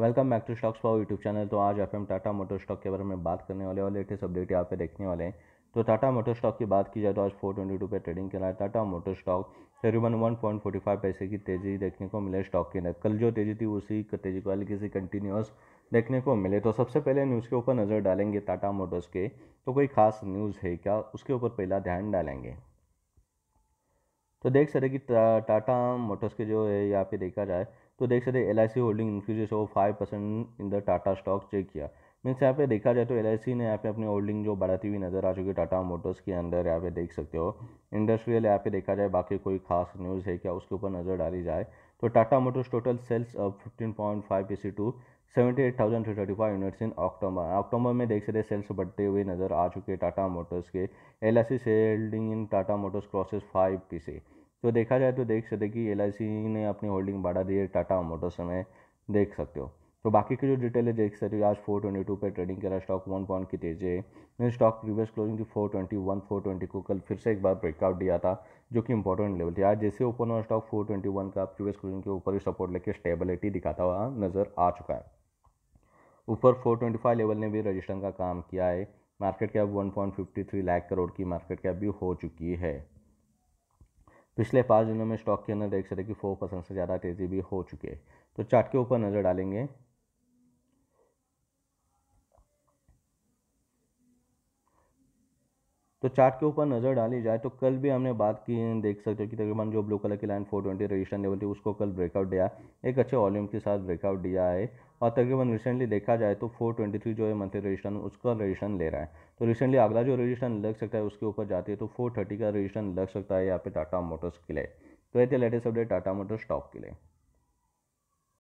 welcome back to stocks पाओ YouTube channel तो आज आप टाटा मोटर स्टॉक के बारे में बात करने वाले और लेटेस्ट अपडेट यहाँ पे देखने वाले हैं तो टाटा मोटर स्टॉक की बात की जाए तो आज फोर ट्वेंटी टू पर ट्रेडिंग रहा है Tata motor stock one point forty five पैसे की तेज़ी देखने को मिले स्टॉक के अंदर कल जो तेज़ी थी उसी तेज़ी को किसी कंटिन्यूस देखने को मिले तो सबसे पहले न्यूज़ के ऊपर नज़र डालेंगे टाटा मोटर्स के तो कोई खास न्यूज़ है क्या उसके ऊपर पहला ध्यान डालेंगे तो देख सकते कि टाटा मोटर्स के जो है यहाँ पे देखा जाए तो देख सकते L I C holding increases हो five percent in the Tata stock check किया मीन्स यहाँ पे देखा जाए तो एल आई सी ने यहाँ पे अपनी होल्डिंग जो बढ़ाती हुई नज़र आ चुकी है टाटा मोटर्स के अंदर यहाँ पे देख सकते हो इंडस्ट्रियल यहाँ पे देखा जाए बाकी कोई खास न्यूज़ है क्या उसके ऊपर नज़र डाली जाए तो टाटा मोटर्स टोटल सेल्स अब fifteen point five P C to seventy eight thousand three thirty five units in October October में देख सकते सेल्स बढ़ते हुए नज़र आ चुके टाटा मोटर्स के एल आई सी सेल्डिंग in Tata motors crosses five P C तो देखा जाए तो देख सकते कि एल ने अपनी होल्डिंग बढ़ा दी है टाटा मोटर्स में देख सकते हो तो बाकी की जो डिटेल है देख सकते हो आज फोर ट्वेंटी टू पर ट्रेडिंग है स्टॉक वन पॉइंट की तेजी है स्टॉक प्रीवियस क्लोजिंग थी four twenty one four twenty को कल फिर से एक बार ब्रेकआउट दिया था जो कि इंपॉर्टेंट लेवल थी आज जैसे ओपन हुआ स्टॉक फोर ट्वेंटी वन का प्रीवियस क्लोजिंग के ऊपर ही सपोर्ट लेके स्टेबिलिटी दिखाता हुआ नज़र आ चुका है ऊपर फोर ट्वेंटी फाइव लेवल ने भी रजिस्टर का काम किया है market cap one point fifty three lakh crore की मार्केट कैप भी हो चुकी है पिछले पाँच दिनों में स्टॉक के अंदर देख सकते कि फोर परसेंट से ज़्यादा तेज़ी भी हो चुकी है तो चार्ट के ऊपर नज़र डालेंगे तो चार्ट के ऊपर नज़र डाली जाए तो कल भी हमने बात की देख सकते हो कि तकरीबन जो ब्लू कलर की लाइन 420 रजिस्टर लेवल थी उसको कल ब्रेकआउट दिया एक अच्छे वॉल्यूम के साथ ब्रेकआउट दिया है और तकरीबन रिसेंटली देखा जाए तो 423 जो है मंथली रजिस्टर उसका रजिस्टर ले रहा है तो रिसेंटली अगला जो रजिस्टर लग सकता है उसके ऊपर जाती है तो थर्टी का रजिस्टर लग सकता है यहाँ पे टाटा मोटर्स के लिए तो ये थे latest update Tata motors stock के लिए